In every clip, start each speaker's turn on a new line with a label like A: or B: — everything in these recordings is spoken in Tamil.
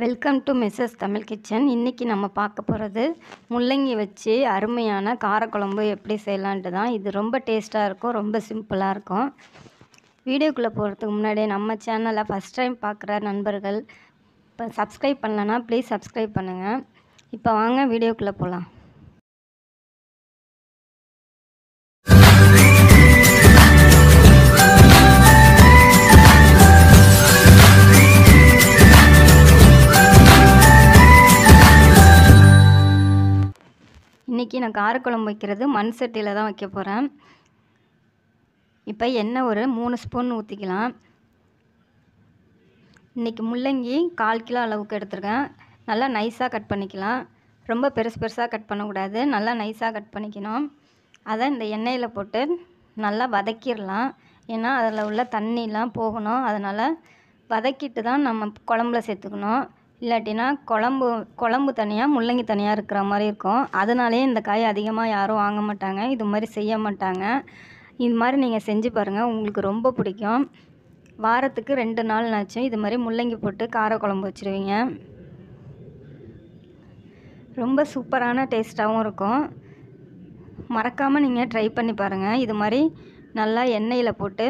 A: welcome to Mrs Tamil kitchen இன்றைக்கி நம்ம பார்க்க போகிறது முள்ளங்கி வச்சு அருமையான காரக்குழம்பு எப்படி செய்யலான்ட்டு தான் இது ரொம்ப டேஸ்ட்டாக இருக்கும் ரொம்ப சிம்பிளாக இருக்கும் வீடியோக்குள்ளே போகிறதுக்கு முன்னாடி நம்ம சேனலை ஃபஸ்ட் டைம் பார்க்குற நண்பர்கள் இப்போ சப்ஸ்கிரைப் பண்ணலன்னா ப்ளீஸ் சப்ஸ்கிரைப் பண்ணுங்கள் இப்போ வாங்க வீடியோக்குள்ளே போகலாம் இன்றைக்கி நான் காரக்குழம்பு வைக்கிறது மண் சட்டியில் தான் வைக்க போகிறேன் இப்போ எண்ணெய் ஒரு மூணு ஸ்பூன் ஊற்றிக்கலாம் இன்றைக்கி முள்ளங்கி கால் கிலோ அளவுக்கு எடுத்துருக்கேன் நல்லா நைஸாக கட் பண்ணிக்கலாம் ரொம்ப பெருசு பெருசாக கட் பண்ணக்கூடாது நல்லா நைஸாக கட் பண்ணிக்கணும் அதை இந்த எண்ணெயில் போட்டு நல்லா வதக்கிடலாம் ஏன்னா அதில் உள்ள தண்ணிலாம் போகணும் அதனால் வதக்கிட்டு தான் நம்ம குழம்புல சேர்த்துக்கணும் இல்லாட்டினா குழம்பு குழம்பு தனியாக முள்ளங்கி தனியாக இருக்கிற மாதிரி இருக்கும் அதனாலேயே இந்த காய் அதிகமாக யாரும் வாங்க மாட்டாங்க இது மாதிரி செய்ய மாட்டாங்க இது மாதிரி நீங்கள் செஞ்சு பாருங்கள் உங்களுக்கு ரொம்ப பிடிக்கும் வாரத்துக்கு ரெண்டு நாள் நாச்சும் இது மாதிரி முள்ளங்கி போட்டு கார குழம்பு வச்சுருவீங்க ரொம்ப சூப்பரான டேஸ்ட்டாகவும் இருக்கும் மறக்காமல் நீங்கள் ட்ரை பண்ணி பாருங்கள் இது மாதிரி நல்லா எண்ணெயில் போட்டு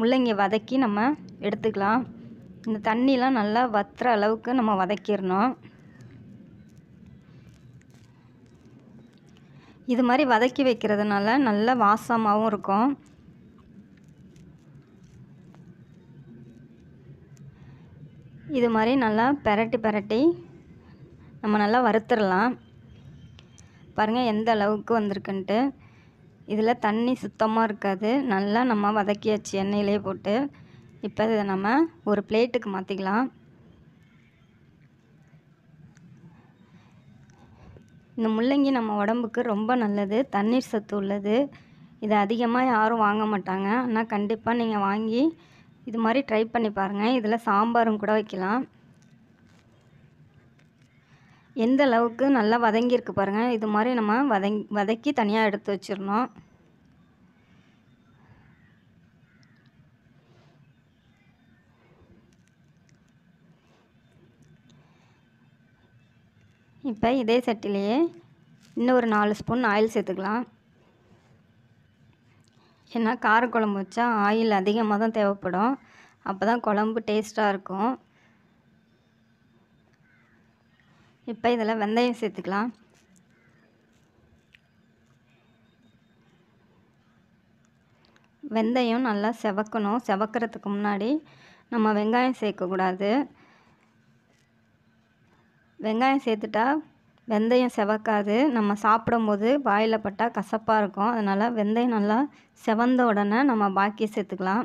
A: முள்ளங்கி வதக்கி நம்ம எடுத்துக்கலாம் இந்த தண்ணிலாம் நல்லா வத்துற அளவுக்கு நம்ம வதக்கிடணும் இது மாதிரி வதக்கி வைக்கிறதுனால நல்ல வாசமாகவும் இருக்கும் இது மாதிரி நல்லா பெரட்டி பெரட்டி நம்ம நல்லா வறுத்துடலாம் பாருங்கள் எந்த அளவுக்கு வந்திருக்குன்ட்டு இதில் தண்ணி சுத்தமாக இருக்காது நல்லா நம்ம வதக்கியாச்சு எண்ணெயிலே போட்டு இப்போ இதை நம்ம ஒரு பிளேட்டுக்கு மாற்றிக்கலாம் இந்த முள்ளங்கி நம்ம உடம்புக்கு ரொம்ப நல்லது தண்ணீர் சத்து உள்ளது இதை அதிகமாக யாரும் வாங்க மாட்டாங்க ஆனால் கண்டிப்பாக நீங்கள் வாங்கி இது மாதிரி ட்ரை பண்ணி பாருங்கள் இதில் சாம்பாரும் கூட வைக்கலாம் எந்த அளவுக்கு நல்லா வதங்கியிருக்கு பாருங்கள் இது மாதிரி நம்ம வதங் வதக்கி தனியாக எடுத்து வச்சிடணும் இப்போ இதே சட்டிலேயே இன்னும் ஒரு நாலு ஸ்பூன் ஆயில் சேர்த்துக்கலாம் ஏன்னா காரக்குழம்பு வச்சா ஆயில் அதிகமாக தான் தேவைப்படும் அப்போ தான் குழம்பு டேஸ்ட்டாக இருக்கும் இப்போ இதில் வெந்தயம் சேர்த்துக்கலாம் வெந்தயம் நல்லா செவக்கணும் செவக்கிறதுக்கு முன்னாடி நம்ம வெங்காயம் சேர்க்கக்கூடாது வெங்காயம் சேர்த்துட்டா வெந்தயம் செவக்காது நம்ம சாப்பிடும்போது வாயில் பட்டால் கசப்பாக இருக்கும் அதனால் வெந்தயம் நல்லா செவந்த உடனே நம்ம பாக்கி சேர்த்துக்கலாம்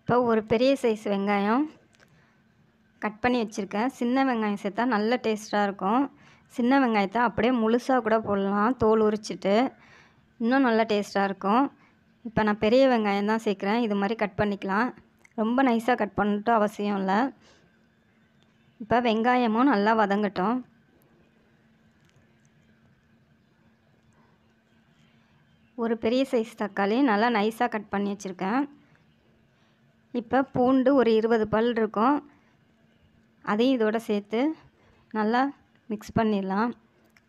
A: இப்போ ஒரு பெரிய சைஸ் வெங்காயம் கட் பண்ணி வச்சுருக்கேன் சின்ன வெங்காயம் சேர்த்தா நல்ல டேஸ்ட்டாக இருக்கும் சின்ன வெங்காயத்தை அப்படியே முழுசாக கூட போடலாம் தோல் உரிச்சிட்டு இன்னும் நல்லா டேஸ்ட்டாக இருக்கும் இப்போ நான் பெரிய வெங்காயம் தான் சேர்க்குறேன் இது மாதிரி கட் பண்ணிக்கலாம் ரொம்ப நைஸாக கட் பண்ணிட்டு அவசியம் இல்லை இப்போ வெங்காயமும் நல்லா வதங்கட்டும் ஒரு பெரிய சைஸ் தக்காளி நல்லா நைஸாக கட் பண்ணி வச்சுருக்கேன் இப்போ பூண்டு ஒரு இருபது பல் இருக்கும் அதையும் இதோட சேர்த்து நல்லா மிக்ஸ் பண்ணிடலாம்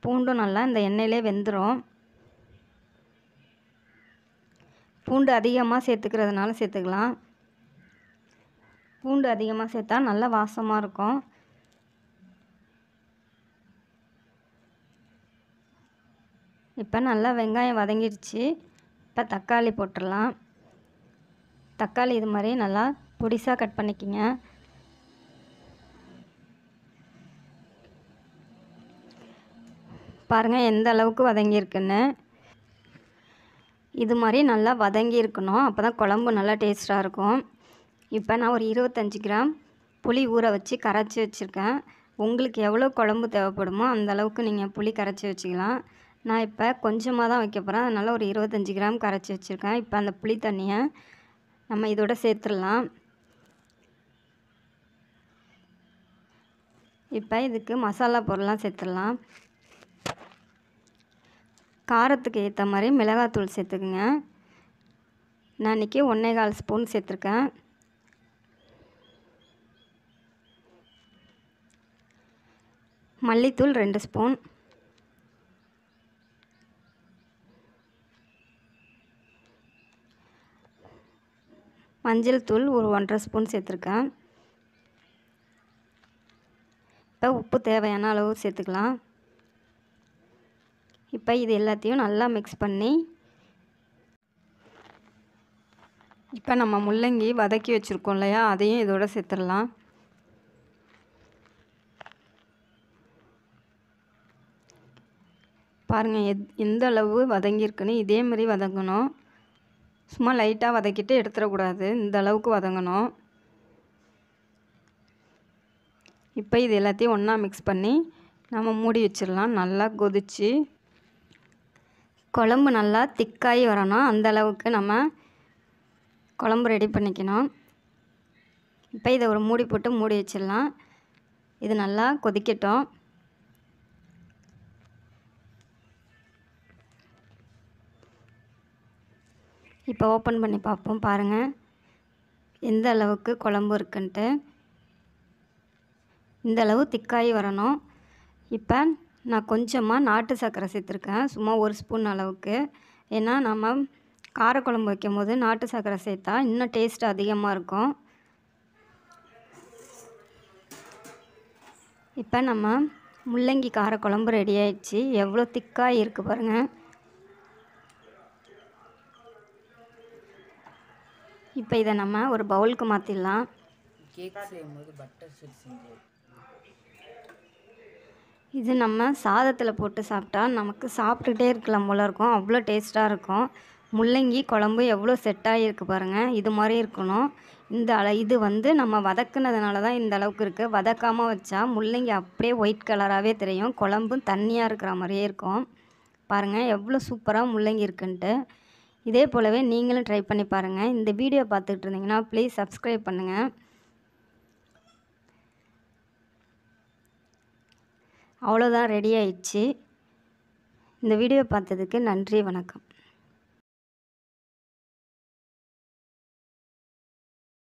A: பூண்டும் நல்லா இந்த எண்ணெயிலே வெந்துடும் பூண்டு அதிகமாக சேர்த்துக்கிறதுனால சேர்த்துக்கலாம் பூண்டு அதிகமாக சேர்த்தா நல்லா வாசமாக இருக்கும் இப்போ நல்லா வெங்காயம் வதங்கிடுச்சு இப்போ தக்காளி போட்டுடலாம் தக்காளி இது மாதிரி நல்லா பொடிசாக கட் பண்ணிக்கிங்க பாருங்கள் எந்த அளவுக்கு வதங்கியிருக்குன்னு இது மாதிரி நல்லா வதங்கி இருக்கணும் அப்போ தான் குழம்பு நல்லா டேஸ்ட்டாக இருக்கும் இப்போ நான் ஒரு இருபத்தஞ்சி கிராம் புளி ஊற வச்சு கரைச்சி வச்சுருக்கேன் உங்களுக்கு எவ்வளோ குழம்பு தேவைப்படுமோ அந்த அளவுக்கு நீங்கள் புளி கரைச்சி வச்சுக்கலாம் நான் இப்போ கொஞ்சமாக தான் வைக்க போகிறேன் அதனால் ஒரு இருபத்தஞ்சி கிராம் கரைச்சி வச்சுருக்கேன் இப்போ அந்த புளி தண்ணியை நம்ம இதோட சேர்த்துடலாம் இப்போ இதுக்கு மசாலா பொருள்லாம் சேர்த்துடலாம் காரத்துக்கு ஏற்ற மாதிரி மிளகாத்தூள் சேர்த்துக்குங்க நான் இன்றைக்கி ஒன்றே கால் ஸ்பூன் சேர்த்துருக்கேன் மல்லித்தூள் ரெண்டு ஸ்பூன் மஞ்சள் தூள் ஒரு ஒன்றரை ஸ்பூன் சேர்த்துருக்கேன் இப்போ உப்பு தேவையான அளவு சேர்த்துக்கலாம் இப்போ இது எல்லாத்தையும் நல்லா மிக்ஸ் பண்ணி இப்போ நம்ம முள்ளங்கி வதக்கி வச்சுருக்கோம் இல்லையா அதையும் இதோட சேர்த்துடலாம் பாருங்கள் எத் எந்த அளவு வதங்கியிருக்குன்னு இதே மாதிரி வதங்கணும் சும்மா லைட்டாக வதக்கிட்டு எடுத்துடக்கூடாது இந்த அளவுக்கு வதங்கணும் இப்போ இது எல்லாத்தையும் ஒன்றா மிக்ஸ் பண்ணி நம்ம மூடி வச்சிடலாம் நல்லா கொதித்து குழம்பு நல்லா திக்காகி வரணும் அந்தளவுக்கு நம்ம குழம்பு ரெடி பண்ணிக்கணும் இப்போ இதை ஒரு மூடி போட்டு மூடி வச்சிடலாம் இது நல்லா கொதிக்கட்டும் இப்போ ஓப்பன் பண்ணி பார்ப்போம் பாருங்கள் எந்த அளவுக்கு குழம்பு இருக்குன்ட்டு இந்த அளவு திக்காகி வரணும் இப்போ நான் கொஞ்சமாக நாட்டு சர்க்கரை சேர்த்துருக்கேன் சும்மா ஒரு ஸ்பூன் அளவுக்கு ஏன்னா நம்ம காரக்குழம்பு வைக்கும் போது நாட்டு சர்க்கரை சேர்த்தா இன்னும் டேஸ்ட் அதிகமாக இருக்கும் இப்போ நம்ம முள்ளங்கி காரக்குழம்பு ரெடி ஆயிடுச்சு எவ்வளோ திக்காக இருக்குது பாருங்கள் இப்போ இதை நம்ம ஒரு பவுலுக்கு மாற்றிடலாம் கேக் செய்யும்போது பட்டர் இது நம்ம சாதத்தில் போட்டு சாப்பிட்டா நமக்கு சாப்பிட்டுட்டே இருக்கலாம் போல இருக்கும் அவ்வளோ டேஸ்ட்டாக இருக்கும் முள்ளங்கி குழம்பு எவ்வளோ செட் ஆகியிருக்கு பாருங்கள் இது மாதிரி இருக்கணும் இந்த அள இது வந்து நம்ம வதக்குனதுனால தான் இந்த அளவுக்கு இருக்குது வதக்காமல் வச்சா முள்ளங்கி அப்படியே ஒயிட் கலராகவே தெரியும் குழம்பும் தண்ணியாக இருக்கிற மாதிரியே இருக்கும் பாருங்கள் எவ்வளோ சூப்பராக முள்ளங்கி இருக்குன்ட்டு இதே போலவே நீங்களும் ட்ரை பண்ணி பாருங்கள் இந்த வீடியோ பார்த்துட்டு இருந்தீங்கன்னா ப்ளீஸ் சப்ஸ்கிரைப் பண்ணுங்கள் அவ்வளோதான் ரெடி ஆயிடுச்சு இந்த வீடியோ பார்த்ததுக்கு நன்றி வணக்கம்